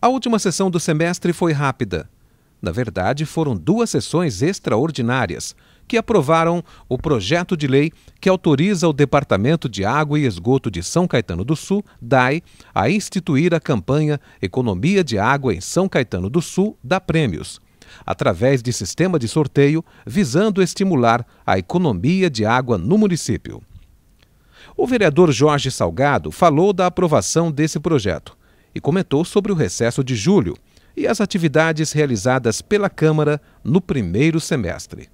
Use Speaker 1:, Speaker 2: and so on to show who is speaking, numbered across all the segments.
Speaker 1: A última sessão do semestre foi rápida. Na verdade, foram duas sessões extraordinárias que aprovaram o projeto de lei que autoriza o Departamento de Água e Esgoto de São Caetano do Sul, DAI, a instituir a campanha Economia de Água em São Caetano do Sul da Prêmios, através de sistema de sorteio visando estimular a economia de água no município. O vereador Jorge Salgado falou da aprovação desse projeto e comentou sobre o recesso de julho e as atividades realizadas pela Câmara no primeiro semestre.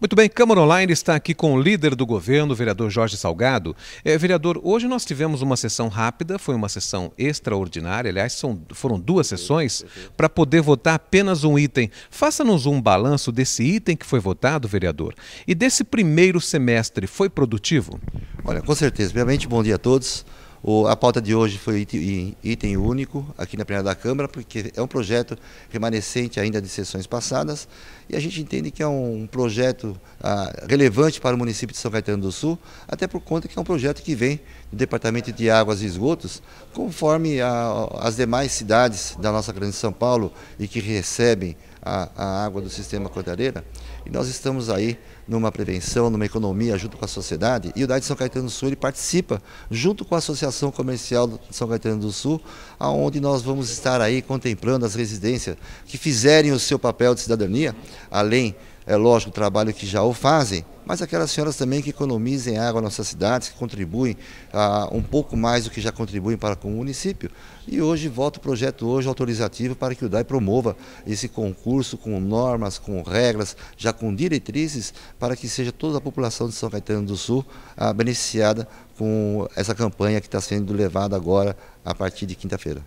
Speaker 1: Muito bem, Câmara Online está aqui com o líder do governo, o vereador Jorge Salgado. É, vereador, hoje nós tivemos uma sessão rápida, foi uma sessão extraordinária, aliás, são, foram duas sessões, para poder votar apenas um item. Faça-nos um balanço desse item que foi votado, vereador, e desse primeiro semestre, foi produtivo? Olha, com certeza. Primeiramente, bom dia a todos. O, a pauta de hoje foi item, item
Speaker 2: único aqui na plenária da Câmara, porque é um projeto remanescente ainda de sessões passadas e a gente entende que é um projeto ah, relevante para o município de São Caetano do Sul, até por conta que é um projeto que vem do Departamento de Águas e Esgotos, conforme a, as demais cidades da nossa grande São Paulo e que recebem a, a água do sistema Cantareira. E nós estamos aí numa prevenção, numa economia, junto com a sociedade. E o DAI de São Caetano do Sul ele participa junto com a Associação Comercial de São Caetano do Sul, aonde nós vamos estar aí contemplando as residências que fizerem o seu papel de cidadania, além é lógico, o trabalho que já o fazem, mas aquelas senhoras também que economizem água nas nossas cidades, que contribuem ah, um pouco mais do que já contribuem para com o município. E hoje vota o projeto hoje autorizativo para que o DAI promova esse concurso com normas, com regras, já com diretrizes, para que seja toda a população de São Caetano do Sul ah, beneficiada com essa campanha que está sendo levada agora a partir de quinta-feira.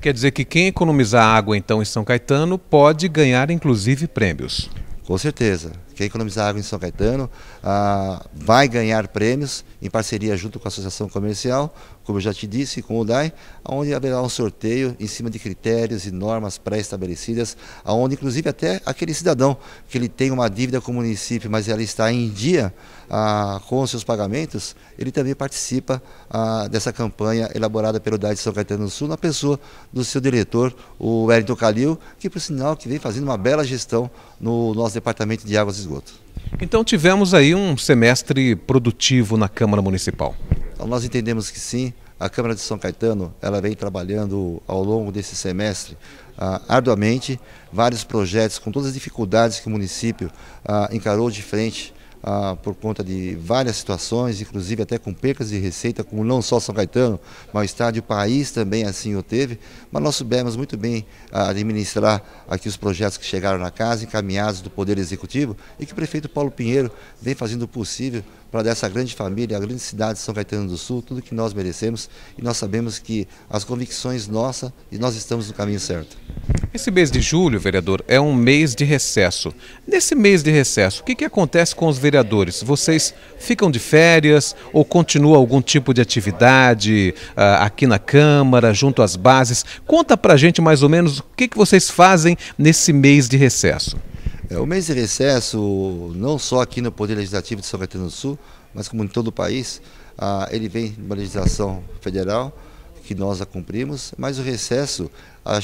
Speaker 1: Quer dizer que quem economizar água então em São Caetano pode ganhar inclusive prêmios. Com certeza. Quem economizar água em São Caetano ah, vai ganhar prêmios
Speaker 2: em parceria junto com a Associação Comercial, como eu já te disse, com o DAI, onde haverá um sorteio em cima de critérios e normas pré-estabelecidas, onde inclusive até aquele cidadão que ele tem uma dívida com o município, mas ela está em dia ah, com os seus pagamentos, ele também participa ah, dessa campanha elaborada pelo DAI de São Caetano do Sul, na pessoa do seu diretor, o Wellington Calil, que por sinal que vem fazendo uma bela gestão no nosso departamento de águas e esgoto.
Speaker 1: Então tivemos aí um semestre produtivo na Câmara Municipal.
Speaker 2: Então, nós entendemos que sim, a Câmara de São Caetano ela vem trabalhando ao longo desse semestre ah, arduamente, vários projetos com todas as dificuldades que o município ah, encarou de frente ah, por conta de várias situações, inclusive até com percas de receita, como não só São Caetano, mas o estádio país também assim o teve, mas nós soubemos muito bem ah, administrar aqui os projetos que chegaram na casa, encaminhados do Poder Executivo, e que o prefeito Paulo Pinheiro vem fazendo o possível para dessa grande família, a grande cidade de São Caetano do Sul, tudo que nós merecemos e nós sabemos que as convicções nossas
Speaker 1: e nós estamos no caminho certo. Esse mês de julho, vereador, é um mês de recesso. Nesse mês de recesso, o que, que acontece com os vereadores? Vocês ficam de férias ou continua algum tipo de atividade uh, aqui na Câmara, junto às bases? Conta pra gente mais ou menos o que, que vocês fazem nesse mês de recesso. É,
Speaker 2: o mês de recesso, não só aqui no Poder Legislativo de São Caetano do Sul, mas como em todo o país, ah, ele vem de uma legislação federal que nós a cumprimos, mas o recesso,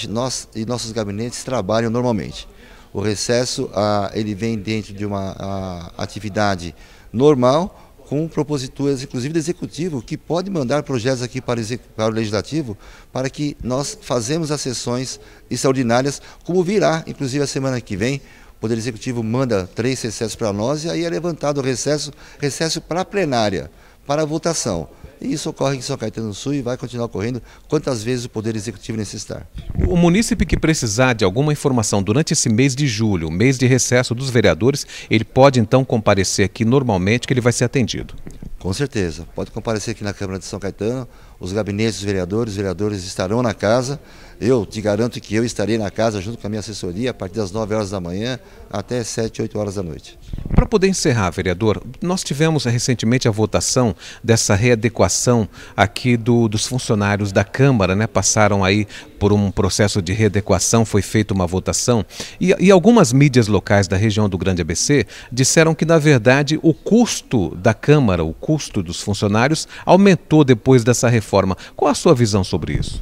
Speaker 2: nós e nossos gabinetes trabalham normalmente. O recesso, ah, ele vem dentro de uma ah, atividade normal, com proposituras, inclusive do Executivo, que pode mandar projetos aqui para, o Legislativo, para que nós fazemos as sessões extraordinárias, como virá, inclusive, a semana que vem, Poder Executivo manda três recessos para nós e aí é levantado o recesso, recesso para a plenária, para a votação. E isso ocorre em São Caetano do Sul e vai continuar ocorrendo quantas vezes o Poder Executivo
Speaker 1: necessitar. O munícipe que precisar de alguma informação durante esse mês de julho, mês de recesso dos vereadores, ele pode então comparecer aqui normalmente que ele vai ser atendido. Com certeza,
Speaker 2: pode comparecer aqui na Câmara de São Caetano, os gabinetes dos vereadores, os vereadores estarão na casa. Eu te garanto que eu estarei na casa junto com a minha assessoria a partir das 9 horas da manhã até 7, 8 horas da noite.
Speaker 1: Para poder encerrar, vereador, nós tivemos recentemente a votação dessa readequação aqui do, dos funcionários da Câmara, né? Passaram aí por um processo de readequação, foi feita uma votação e, e algumas mídias locais da região do Grande ABC disseram que, na verdade, o custo da Câmara, o custo dos funcionários aumentou depois dessa reforma reforma. Qual a sua visão sobre isso?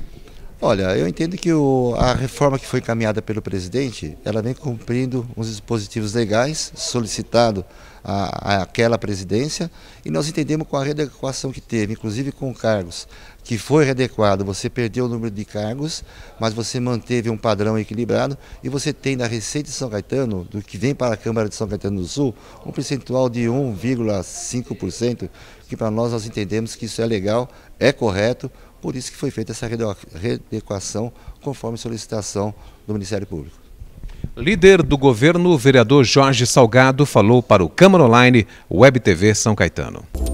Speaker 1: Olha,
Speaker 2: eu entendo que o, a reforma que foi encaminhada pelo presidente, ela vem cumprindo os dispositivos legais solicitado àquela presidência e nós entendemos com a readequação que teve, inclusive com cargos que foi readequado, você perdeu o número de cargos, mas você manteve um padrão equilibrado e você tem na Receita de São Caetano, do que vem para a Câmara de São Caetano do Sul, um percentual de 1,5%, que para nós nós entendemos que isso é legal, é correto, por isso que foi feita essa readequação conforme solicitação do Ministério Público.
Speaker 1: Líder do governo, o vereador Jorge Salgado, falou para o Câmara Online, Web TV São Caetano.